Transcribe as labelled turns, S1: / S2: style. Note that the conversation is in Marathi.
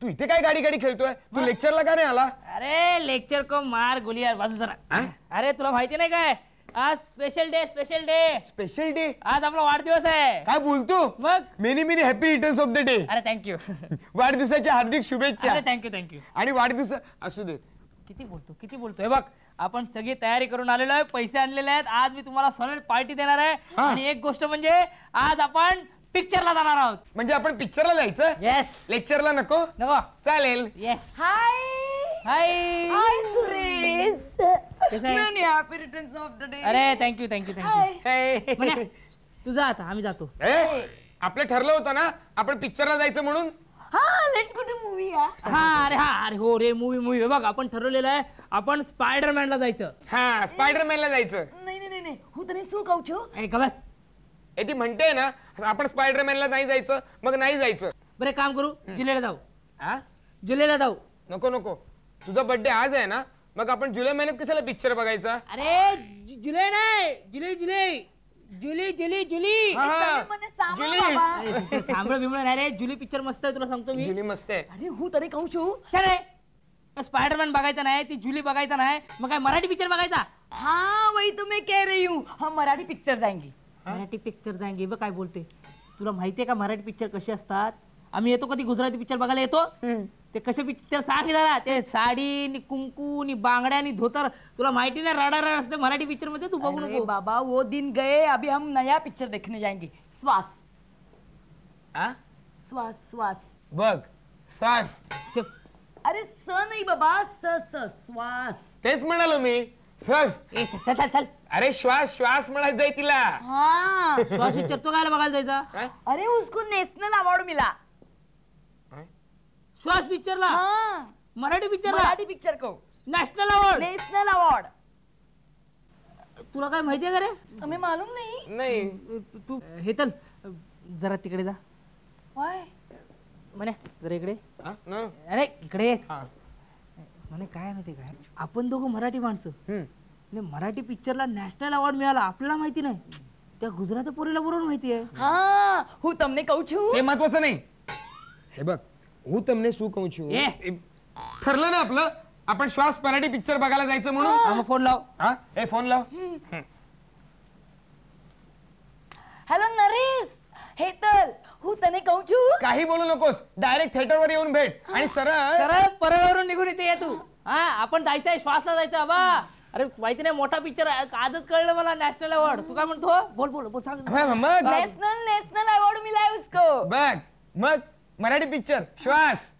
S1: तू इथे काय गाडी गाडी खेळतोय तू लेक्चरला का नाही आला अरे लेक्चर को मार गोलिया बस जरा अरे तुला माहिती नाही काय आज special day special day special day आज आपला वाढदिवस आहे काय बोलतो मग many many happy returns of the day अरे थँक्यू वाढदिवसाच्या हार्दिक शुभेच्छा थँक्यू थँक्यू आणि वाढदिवस असू दे किती बोलतो किती बोलतोय बघ आपण सगळी तयारी करून आलेलो आहे पैसे आणलेले आहेत आज मी तुम्हाला सॉलिड पार्टी देणार आहे आणि एक गोष्ट म्हणजे आज आपण पिक्चरला जाणार आहोत म्हणजे आपण पिक्चरला जायचं येस लेक्चरला नको नको चालेल yes hi hi hi Suresh of the day अरे थँक्यू थँक्यू थँक्यू हे. तू जा आता आम्ही जातो आपलं ठरलं होतं ना आपण पिक्चरला जायचं म्हणून हा मूवी अरे हा अरे हो रे मूवी मूव्ही बघ आपण ठरवलेलं आहे आपण स्पायडरमॅनला जायचं हा स्पायडरमॅनला जायचं नाही नाही नाही नाही हू तने सू बस ए ती म्हणते ना आपण स्पायडरमॅनला नाही जायचं मग नाही जायचं बरं काम करू जुलैला जाऊ हा जुलैला जाऊ नको नको तुझा बर्थडे आज आहे ना मग आपण जुलै महिन्यात कशाला पिक्चर बघायचा अरे जुलै नाही जुलै जुलै जुली जुली जुली जुली. बाबा. नाही रे जुली पिक्चर मस्त आहे तुला सांगतो मी जुली मस्त आहे अरे हू तरी खाऊ शू चल स्पायडरमॅन बघायचा नाही ती जुली बघायचा नाही मग काय मराठी पिक्चर बघायचा हा वही तो कह रही हूँ हम मराठी पिक्चर जाएंगे मराठी पिक्चर जायगे बघ काय बोलते तुला माहितीये का मराठी पिक्चर कसे असतात आम्ही येतो कधी गुजराती पिक्चर बघायला येतो ते कसे पिक्चर सांग जरा ते साडी नि कुंकू नि बांगड्या नि धोतर तुला माहिती नाही राडा असते मराठी पिक्चर मध्ये तू बघू नको बाबा वो दिन गए अभी हम नया पिक्चर देखने जाएंगे श्वास आ? श्वास श्वास बघ श्वास अरे स नाही बाबा स स श्वास तेच म्हणालो मी अरे श्वास श्वास म्हणत जाय तिला हा श्वास विचारतो काय बघायला जायचा अरे उसको नेशनल अवॉर्ड मिला श्वास पिक्चरला मराठी पिक्चरला मराठी पिक्चर को नॅशनल अवॉर्ड नेशनल अवॉर्ड तुला काय माहितीये का रे मालूम नाही नाही तू- हे तर जरा तिकडे जा म्हणे जरा इकडे अरे इकडे म्हणे काय माहिती काय आपण दोघं मराठी माणसं म्हणजे मराठी पिक्चरला नॅशनल अवॉर्ड मिळाला आपल्याला माहिती नाही त्या गुजरात पोरीला बरोबर माहिती आहे हा तमने कहू छू हे महत्वाचं नाही हे बघ हो तमने सु कहू छू ठरलं ना आपलं आपण श्वास मराठी पिक्चर बघायला जायचं म्हणून फोन लाव हा हे फोन लाव काही बोलू नकोस डायरेक्ट थिएटरवर येऊन भेट आणि सरळ सरळ परळवरून निघून येते ये तू हा आपण जायचंय श्वासला जायचं बाबा अरे माहिती नाही मोठा पिक्चर आजच कळलं मला नॅशनल अवॉर्ड तू काय म्हणतो बोल बोल बोल सांग मग नॅशनल नॅशनल अवॉर्ड मिळाय उसको बघ मग मराठी पिक्चर श्वास